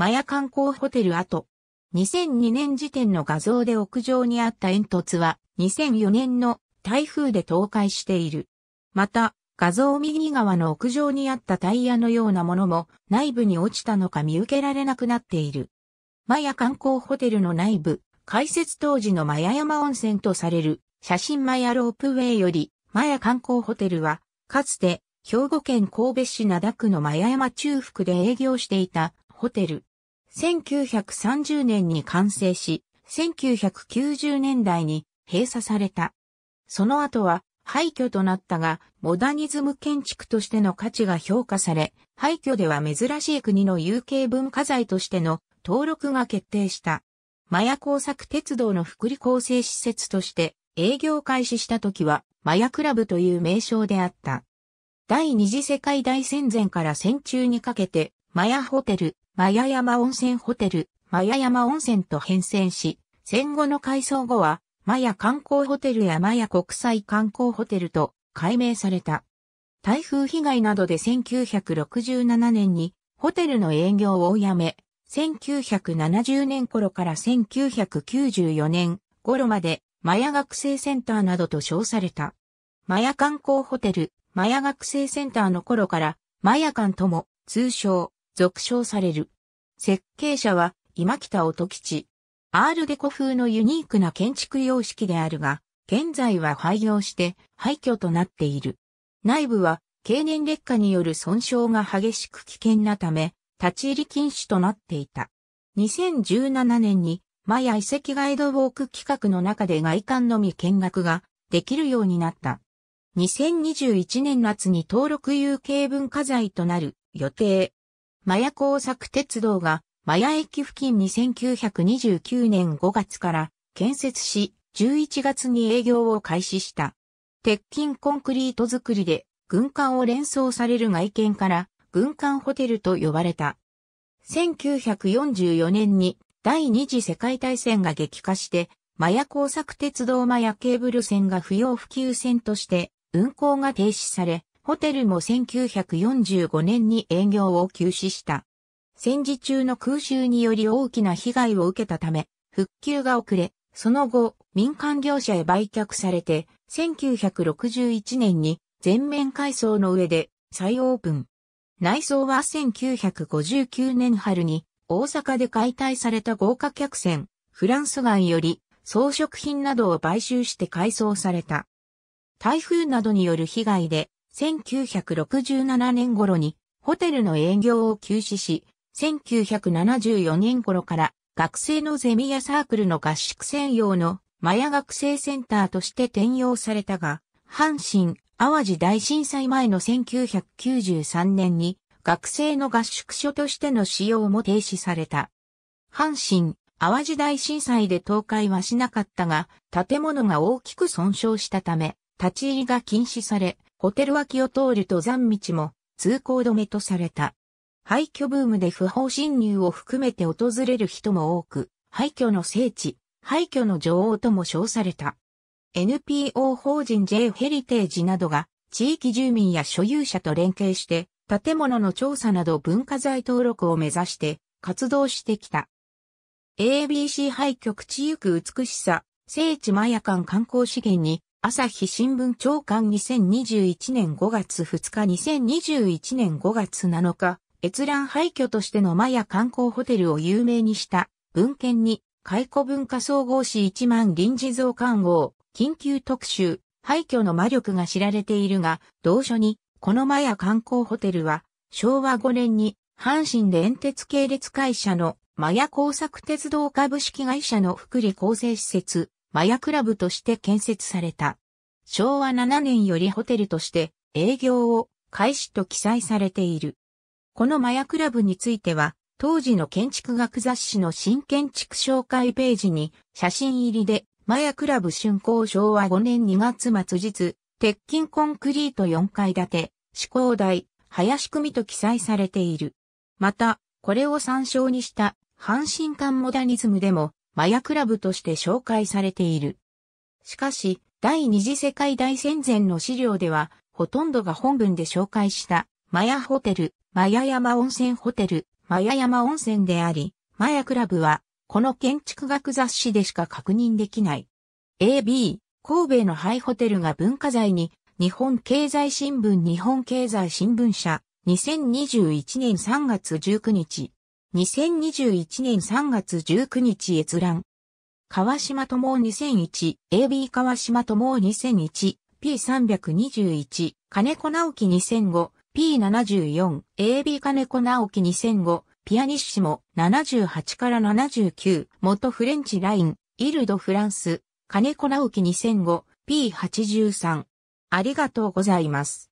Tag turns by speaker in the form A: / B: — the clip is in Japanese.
A: マヤ観光ホテル跡。2002年時点の画像で屋上にあった煙突は2004年の台風で倒壊している。また、画像右側の屋上にあったタイヤのようなものも内部に落ちたのか見受けられなくなっている。マヤ観光ホテルの内部、開設当時のマヤ山温泉とされる写真マヤロープウェイより、マヤ観光ホテルは、かつて兵庫県神戸市灘区のマヤ山中腹で営業していたホテル。1930年に完成し、1990年代に閉鎖された。その後は廃墟となったが、モダニズム建築としての価値が評価され、廃墟では珍しい国の有形文化財としての登録が決定した。マヤ工作鉄道の福利厚生施設として営業開始した時は、マヤクラブという名称であった。第二次世界大戦前から戦中にかけて、マヤホテル、マヤ山温泉ホテル、マヤ山温泉と変遷し、戦後の改装後は、マヤ観光ホテルやマヤ国際観光ホテルと改名された。台風被害などで1967年にホテルの営業をやめ、1970年頃から1994年頃までマヤ学生センターなどと称された。マヤ観光ホテル、マヤ学生センターの頃からマヤ館とも通称続称される。設計者は今北音吉。アールデコ風のユニークな建築様式であるが、現在は廃業して廃墟となっている。内部は経年劣化による損傷が激しく危険なため、立ち入り禁止となっていた。2017年に、マヤ遺跡ガイドウォーク企画の中で外観のみ見学ができるようになった。2021年夏に登録有形文化財となる予定。マヤ工作鉄道が、マヤ駅付近に1929年5月から建設し、11月に営業を開始した。鉄筋コンクリート作りで、軍艦を連想される外見から、軍艦ホテルと呼ばれた。1944年に第二次世界大戦が激化して、マヤ工作鉄道マヤケーブル線が不要不急線として運行が停止され、ホテルも1945年に営業を休止した。戦時中の空襲により大きな被害を受けたため、復旧が遅れ、その後、民間業者へ売却されて、1961年に全面改装の上で再オープン。内装は1959年春に大阪で解体された豪華客船、フランス街より装飾品などを買収して改装された。台風などによる被害で1967年頃にホテルの営業を休止し、1974年頃から学生のゼミやサークルの合宿専用のマヤ学生センターとして転用されたが、阪神・淡路大震災前の1993年に学生の合宿所としての使用も停止された。阪神・淡路大震災で倒壊はしなかったが、建物が大きく損傷したため、立ち入りが禁止され、ホテル脇を通る登山道も通行止めとされた。廃墟ブームで不法侵入を含めて訪れる人も多く、廃墟の聖地、廃墟の女王とも称された。NPO 法人 J ヘリテージなどが地域住民や所有者と連携して建物の調査など文化財登録を目指して活動してきた。ABC 廃墟地行く美しさ、聖地マヤ館観光資源に朝日新聞長官2021年5月2日2021年5月7日、閲覧廃墟としてのマヤ観光ホテルを有名にした文献に、解雇文化総合誌1万臨時増刊号、緊急特集、廃墟の魔力が知られているが、同書に、このマヤ観光ホテルは、昭和5年に、阪神電鉄系列会社のマヤ工作鉄道株式会社の福利厚生施設、マヤクラブとして建設された。昭和7年よりホテルとして営業を開始と記載されている。このマヤクラブについては、当時の建築学雑誌の新建築紹介ページに写真入りで、マヤクラブ竣工昭和5年2月末日、鉄筋コンクリート4階建て、施工台、林組と記載されている。また、これを参照にした、阪神間モダニズムでも、マヤクラブとして紹介されている。しかし、第二次世界大戦前の資料では、ほとんどが本文で紹介した、マヤホテル、マヤ山温泉ホテル、マヤ山温泉であり、マヤクラブは、この建築学雑誌でしか確認できない。AB、神戸の廃ホテルが文化財に、日本経済新聞日本経済新聞社、2021年3月19日。2021年3月19日閲覧。川島友2001、AB 川島友2001、P321、金子直樹2005、P74、AB 金子直樹2005、ピアニッシモ78から79、元フレンチライン、イルドフランス、金子直樹2005、P83。ありがとうございます。